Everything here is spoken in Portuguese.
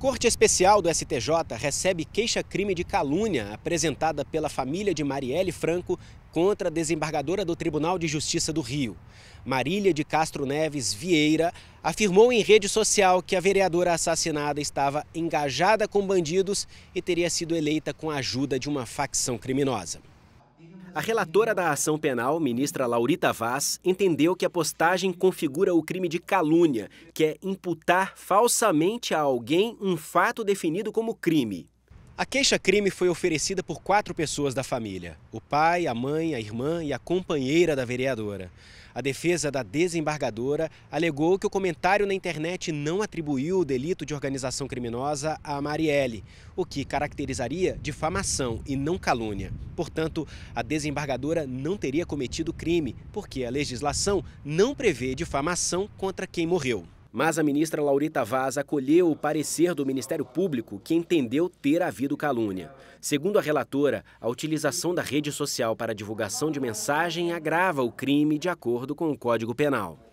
Corte Especial do STJ recebe queixa-crime de calúnia apresentada pela família de Marielle Franco contra a desembargadora do Tribunal de Justiça do Rio. Marília de Castro Neves Vieira afirmou em rede social que a vereadora assassinada estava engajada com bandidos e teria sido eleita com a ajuda de uma facção criminosa. A relatora da ação penal, ministra Laurita Vaz, entendeu que a postagem configura o crime de calúnia, que é imputar falsamente a alguém um fato definido como crime. A queixa-crime foi oferecida por quatro pessoas da família: o pai, a mãe, a irmã e a companheira da vereadora. A defesa da desembargadora alegou que o comentário na internet não atribuiu o delito de organização criminosa a Marielle, o que caracterizaria difamação e não calúnia. Portanto, a desembargadora não teria cometido crime, porque a legislação não prevê difamação contra quem morreu. Mas a ministra Laurita Vaz acolheu o parecer do Ministério Público, que entendeu ter havido calúnia. Segundo a relatora, a utilização da rede social para divulgação de mensagem agrava o crime de acordo com o Código Penal.